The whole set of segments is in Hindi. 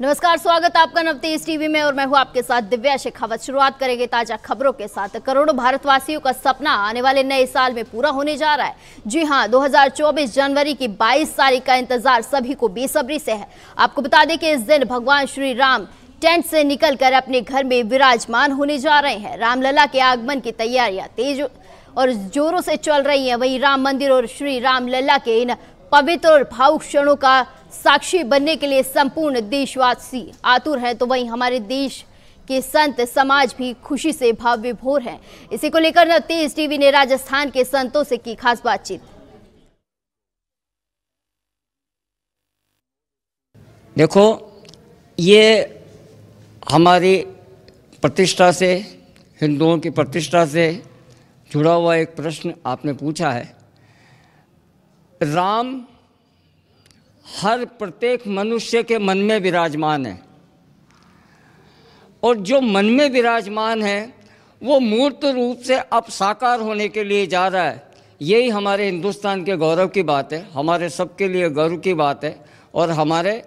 नमस्कार स्वागत आपका नवतेज टीवी में और मैं हूं आपके साथ दिव्या शेखावत शुरुआत करेंगे ताजा खबरों के साथ करोड़ों भारतवासियों का सपना आने वाले नए साल में पूरा होने जा रहा है जी हां 2024 जनवरी की 22 तारीख का इंतजार सभी को बेसब्री से है आपको बता दें कि इस दिन भगवान श्री राम टेंट से निकल अपने घर में विराजमान होने जा रहे हैं रामलला के आगमन की तैयारियां तेज और जोरों से चल रही है वही राम मंदिर और श्री राम लला के इन पवित्र और भावुक क्षणों का साक्षी बनने के लिए संपूर्ण देशवासी आतुर हैं तो वहीं हमारे देश के संत समाज भी खुशी से भाव विभोर हैं इसी को लेकर तेज टीवी ने राजस्थान के संतों से की खास बातचीत देखो ये हमारी प्रतिष्ठा से हिंदुओं की प्रतिष्ठा से जुड़ा हुआ एक प्रश्न आपने पूछा है राम हर प्रत्येक मनुष्य के मन में विराजमान है और जो मन में विराजमान है वो मूर्त रूप से अब साकार होने के लिए जा रहा है यही हमारे हिंदुस्तान के गौरव की बात है हमारे सबके लिए गौरव की बात है और हमारे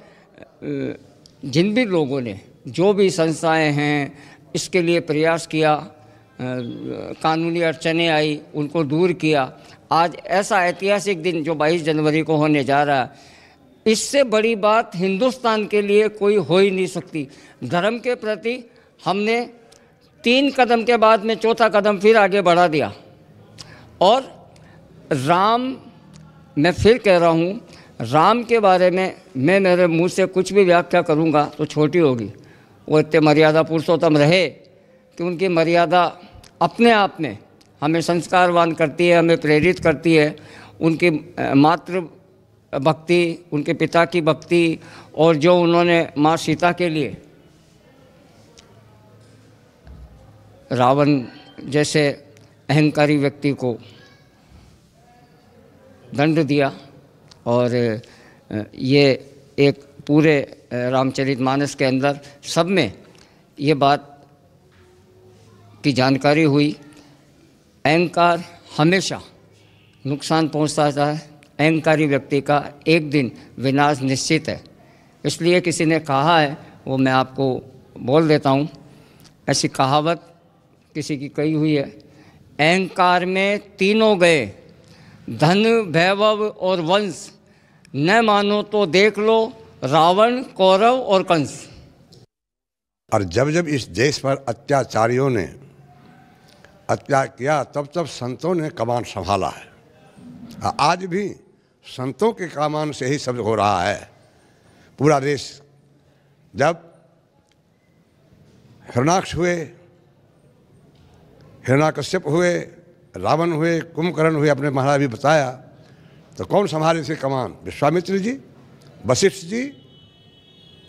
जिन भी लोगों ने जो भी संस्थाएं हैं इसके लिए प्रयास किया कानूनी अड़चने आई उनको दूर किया आज ऐसा ऐतिहासिक दिन जो 22 जनवरी को होने जा रहा है इससे बड़ी बात हिंदुस्तान के लिए कोई हो ही नहीं सकती धर्म के प्रति हमने तीन कदम के बाद में चौथा कदम फिर आगे बढ़ा दिया और राम मैं फिर कह रहा हूँ राम के बारे में मैं मेरे मुंह से कुछ भी व्याख्या करूँगा तो छोटी होगी वो इतने मर्यादा पुरुषोत्तम रहे कि उनकी मर्यादा अपने आप में हमें संस्कारवान करती है हमें प्रेरित करती है उनकी मातृ भक्ति उनके पिता की भक्ति और जो उन्होंने माँ सीता के लिए रावण जैसे अहंकारी व्यक्ति को दंड दिया और ये एक पूरे रामचरित मानस के अंदर सब में ये बात की जानकारी हुई अहंकार हमेशा नुकसान पहुंचता है अहंकारी व्यक्ति का एक दिन विनाश निश्चित है इसलिए किसी ने कहा है वो मैं आपको बोल देता हूँ ऐसी कहावत किसी की कही हुई है अहंकार में तीनों गए धन वैभव और वंश न मानो तो देख लो रावण कौरव और कंस और जब जब इस देश पर अत्याचारियों ने अत्याचार किया तब तब संतों ने कमान संभाला है आज भी संतों के कामान से ही सब हो रहा है पूरा देश जब हिरणाक्ष हुए हिरणाकश्यप हुए रावण हुए कुंभकर्ण हुए अपने महाराज भी बताया तो कौन संभाले थे कमान विश्वामित्र जी वशिष्ठ जी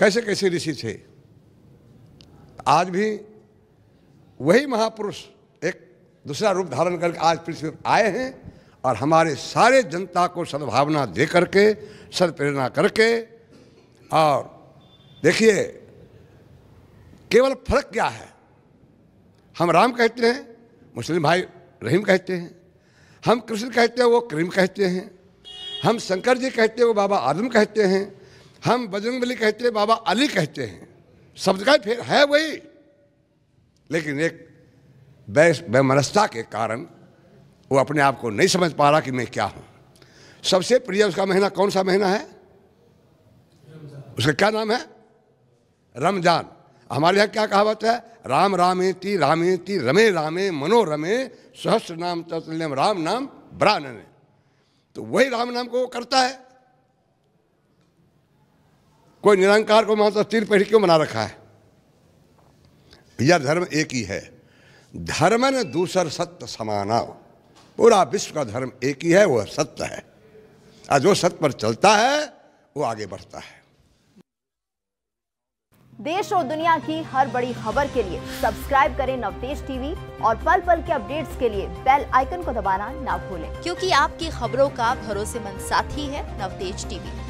कैसे कैसे ऋषि थे आज भी वही महापुरुष एक दूसरा रूप धारण करके आज पृथ्वी आए हैं और हमारे सारे जनता को सद्भावना दे करके सदप्रेरणा करके और देखिए केवल फर्क क्या है हम राम कहते हैं मुस्लिम भाई रहीम कहते हैं हम कृष्ण कहते हैं वो करीम कहते हैं हम शंकर जी कहते हैं वो बाबा आदम कहते हैं हम बजरंग बली कहते हैं बाबा अली कहते हैं शब्द का फिर है वही लेकिन एक वैमनस्ता के कारण वो अपने आप को नहीं समझ पा रहा कि मैं क्या हूँ सबसे प्रिय उसका महीना कौन सा महीना है उसका क्या नाम है रमजान हमारे यहाँ क्या कहावत है राम रामे ती रमे रामे मनोरमे सहस्र नाम तत्म राम नाम ब्रानने तो वही राम नाम को वो करता है कोई निरंकार को मानता तीर पेढ़ क्यों बना रखा है यह धर्म एक ही है धर्म ने दूसर सत्य समाना पूरा विश्व का धर्म एक ही है वह सत्य है और जो सत्य पर चलता है वो आगे बढ़ता है देश और दुनिया की हर बड़ी खबर के लिए सब्सक्राइब करें नवदेश टीवी और पल पल के अपडेट्स के लिए बेल आइकन को दबाना ना भूलें क्योंकि आपकी खबरों का भरोसेमंद साथी है नवतेज टीवी